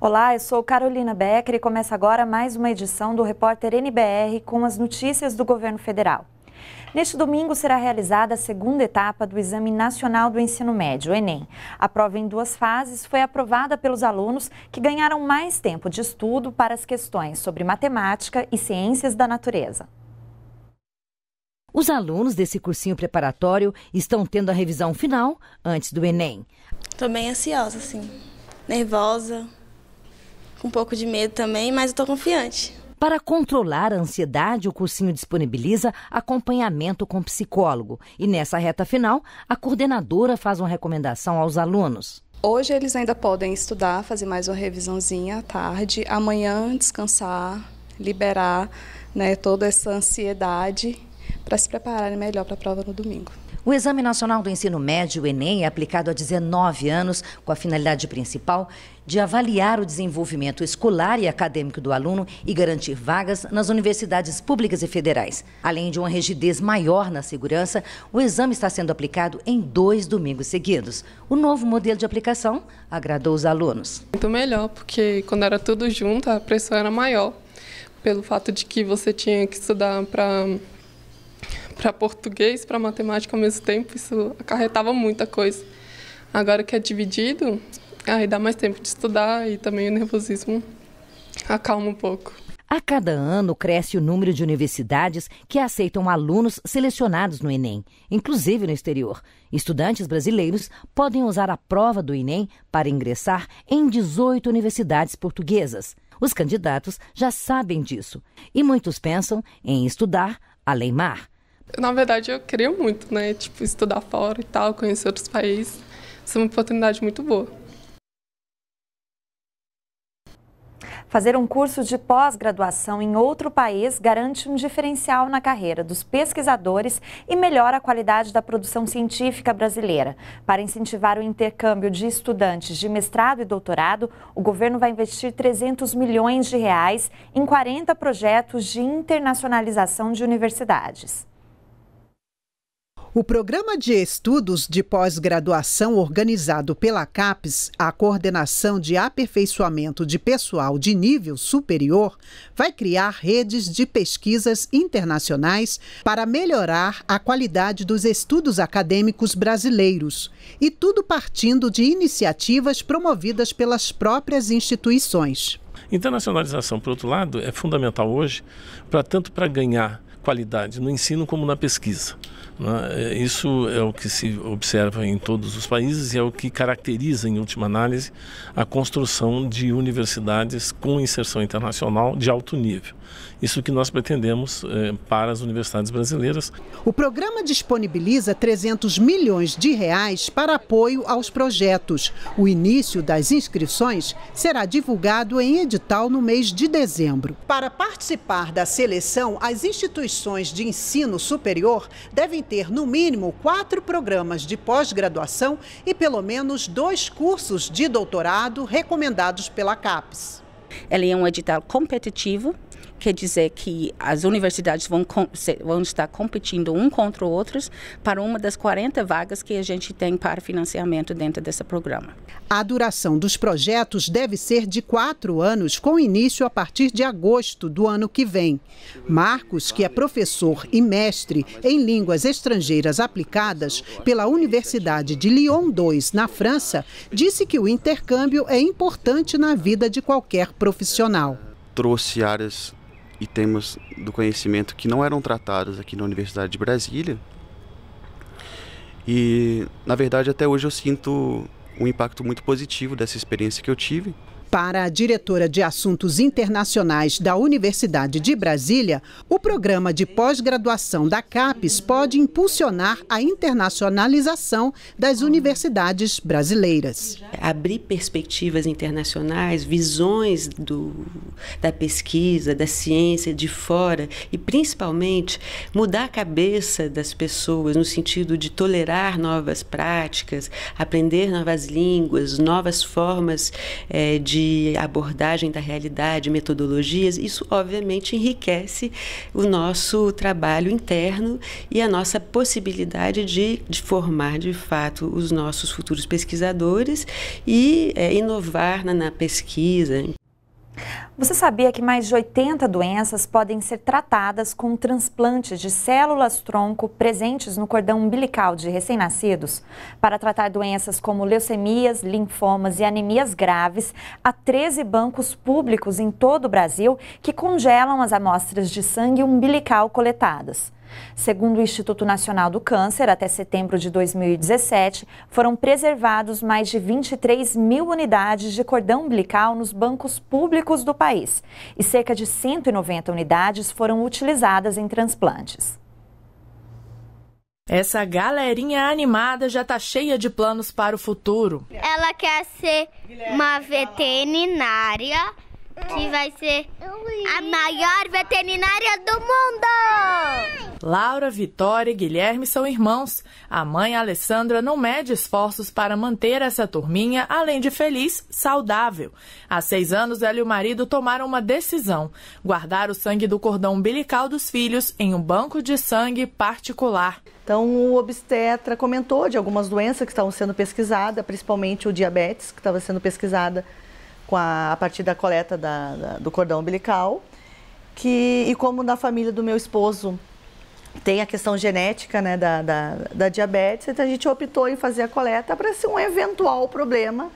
Olá, eu sou Carolina Becker e começa agora mais uma edição do Repórter NBR com as notícias do governo federal. Neste domingo será realizada a segunda etapa do Exame Nacional do Ensino Médio, Enem. A prova em duas fases foi aprovada pelos alunos que ganharam mais tempo de estudo para as questões sobre matemática e ciências da natureza. Os alunos desse cursinho preparatório estão tendo a revisão final antes do Enem. Estou bem ansiosa, assim, nervosa, com um pouco de medo também, mas estou confiante. Para controlar a ansiedade, o cursinho disponibiliza acompanhamento com psicólogo. E nessa reta final, a coordenadora faz uma recomendação aos alunos. Hoje eles ainda podem estudar, fazer mais uma revisãozinha à tarde, amanhã descansar, liberar né, toda essa ansiedade para se prepararem melhor para a prova no domingo. O Exame Nacional do Ensino Médio, o Enem, é aplicado há 19 anos com a finalidade principal de avaliar o desenvolvimento escolar e acadêmico do aluno e garantir vagas nas universidades públicas e federais. Além de uma rigidez maior na segurança, o exame está sendo aplicado em dois domingos seguidos. O novo modelo de aplicação agradou os alunos. Muito melhor, porque quando era tudo junto, a pressão era maior, pelo fato de que você tinha que estudar para para português, para matemática ao mesmo tempo, isso acarretava muita coisa. Agora que é dividido, aí ah, dá mais tempo de estudar e também o nervosismo acalma um pouco. A cada ano cresce o número de universidades que aceitam alunos selecionados no Enem, inclusive no exterior. Estudantes brasileiros podem usar a prova do Enem para ingressar em 18 universidades portuguesas. Os candidatos já sabem disso e muitos pensam em estudar além mar na verdade, eu queria muito, né? Tipo, estudar fora e tal, conhecer outros países. Isso é uma oportunidade muito boa. Fazer um curso de pós-graduação em outro país garante um diferencial na carreira dos pesquisadores e melhora a qualidade da produção científica brasileira. Para incentivar o intercâmbio de estudantes de mestrado e doutorado, o governo vai investir 300 milhões de reais em 40 projetos de internacionalização de universidades. O programa de estudos de pós-graduação organizado pela CAPES, a Coordenação de Aperfeiçoamento de Pessoal de Nível Superior, vai criar redes de pesquisas internacionais para melhorar a qualidade dos estudos acadêmicos brasileiros. E tudo partindo de iniciativas promovidas pelas próprias instituições. Internacionalização, por outro lado, é fundamental hoje, para tanto para ganhar qualidade no ensino como na pesquisa. Né? É, isso é o que se observa em todos os países e é o que caracteriza, em última análise, a construção de universidades com inserção internacional de alto nível. Isso que nós pretendemos é, para as universidades brasileiras. O programa disponibiliza 300 milhões de reais para apoio aos projetos. O início das inscrições será divulgado em edital no mês de dezembro. Para participar da seleção, as instituições instituições de ensino superior devem ter, no mínimo, quatro programas de pós-graduação e pelo menos dois cursos de doutorado recomendados pela CAPES. Ela é um edital competitivo quer dizer que as universidades vão, vão estar competindo um contra outros para uma das 40 vagas que a gente tem para financiamento dentro desse programa. A duração dos projetos deve ser de quatro anos, com início a partir de agosto do ano que vem. Marcos, que é professor e mestre em línguas estrangeiras aplicadas pela Universidade de Lyon II, na França, disse que o intercâmbio é importante na vida de qualquer profissional. Trouxe áreas e temas do conhecimento que não eram tratados aqui na Universidade de Brasília. E, na verdade, até hoje eu sinto um impacto muito positivo dessa experiência que eu tive. Para a diretora de Assuntos Internacionais da Universidade de Brasília, o programa de pós-graduação da CAPES pode impulsionar a internacionalização das universidades brasileiras. Abrir perspectivas internacionais, visões do, da pesquisa, da ciência de fora e, principalmente, mudar a cabeça das pessoas no sentido de tolerar novas práticas, aprender novas línguas, novas formas é, de de abordagem da realidade, metodologias, isso obviamente enriquece o nosso trabalho interno e a nossa possibilidade de, de formar de fato os nossos futuros pesquisadores e é, inovar na, na pesquisa. Você sabia que mais de 80 doenças podem ser tratadas com transplantes de células-tronco presentes no cordão umbilical de recém-nascidos? Para tratar doenças como leucemias, linfomas e anemias graves, há 13 bancos públicos em todo o Brasil que congelam as amostras de sangue umbilical coletadas. Segundo o Instituto Nacional do Câncer, até setembro de 2017, foram preservados mais de 23 mil unidades de cordão umbilical nos bancos públicos do país e cerca de 190 unidades foram utilizadas em transplantes. Essa galerinha animada já está cheia de planos para o futuro. Ela quer ser uma veterinária que vai ser a maior veterinária do mundo! Laura, Vitória e Guilherme são irmãos. A mãe, Alessandra, não mede esforços para manter essa turminha, além de feliz, saudável. Há seis anos, ela e o marido tomaram uma decisão: guardar o sangue do cordão umbilical dos filhos em um banco de sangue particular. Então, o obstetra comentou de algumas doenças que estavam sendo pesquisadas, principalmente o diabetes, que estava sendo pesquisada com a, a partir da coleta da, da, do cordão umbilical. Que, e como na família do meu esposo tem a questão genética né, da, da, da diabetes, então a gente optou em fazer a coleta para se um eventual problema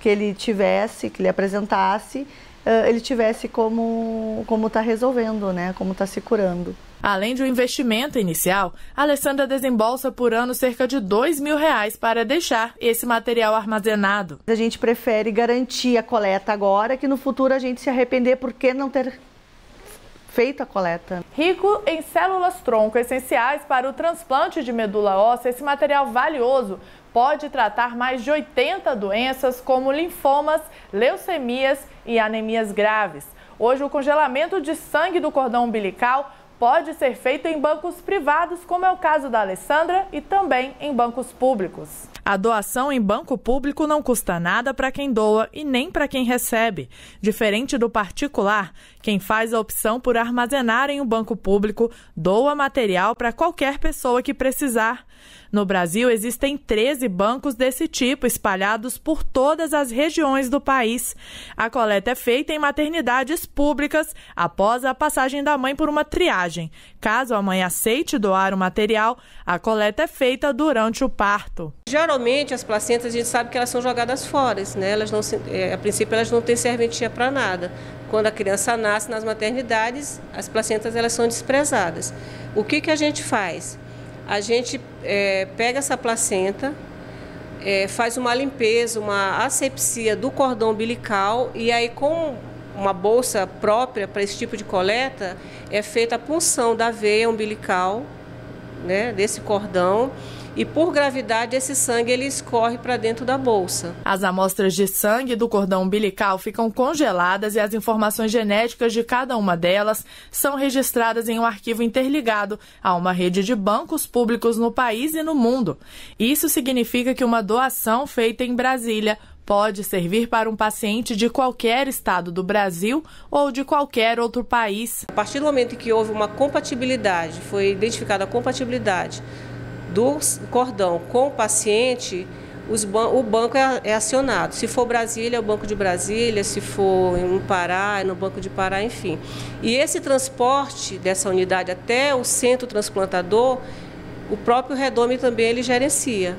que ele tivesse, que ele apresentasse, eh, ele tivesse como como está resolvendo, né? Como está se curando. Além de um investimento inicial, Alessandra desembolsa por ano cerca de dois mil reais para deixar esse material armazenado. A gente prefere garantir a coleta agora, que no futuro a gente se arrepender por que não ter feita a coleta. Rico em células-tronco essenciais para o transplante de medula óssea, esse material valioso pode tratar mais de 80 doenças como linfomas, leucemias e anemias graves. Hoje, o congelamento de sangue do cordão umbilical pode ser feito em bancos privados, como é o caso da Alessandra, e também em bancos públicos. A doação em banco público não custa nada para quem doa e nem para quem recebe. Diferente do particular, quem faz a opção por armazenar em um banco público doa material para qualquer pessoa que precisar. No Brasil, existem 13 bancos desse tipo espalhados por todas as regiões do país. A coleta é feita em maternidades públicas após a passagem da mãe por uma triagem. Caso a mãe aceite doar o material, a coleta é feita durante o parto. Geralmente, as placentas a gente sabe que elas são jogadas fora, né? elas não, eh, a princípio, elas não têm serventia para nada quando a criança nasce nas maternidades, as placentas elas são desprezadas. O que, que a gente faz? a gente é, pega essa placenta, é, faz uma limpeza, uma asepsia do cordão umbilical e aí com uma bolsa própria para esse tipo de coleta é feita a punção da veia umbilical né, desse cordão e por gravidade esse sangue ele escorre para dentro da bolsa. As amostras de sangue do cordão umbilical ficam congeladas e as informações genéticas de cada uma delas são registradas em um arquivo interligado a uma rede de bancos públicos no país e no mundo. Isso significa que uma doação feita em Brasília pode servir para um paciente de qualquer estado do Brasil ou de qualquer outro país. A partir do momento que houve uma compatibilidade, foi identificada a compatibilidade do cordão com o paciente, ban o banco é, é, acionado. Se for Brasília, é o Banco de Brasília, se for no Pará, é no Banco de Pará, enfim. E esse transporte dessa unidade até o centro transplantador, o próprio Redome também ele gerencia.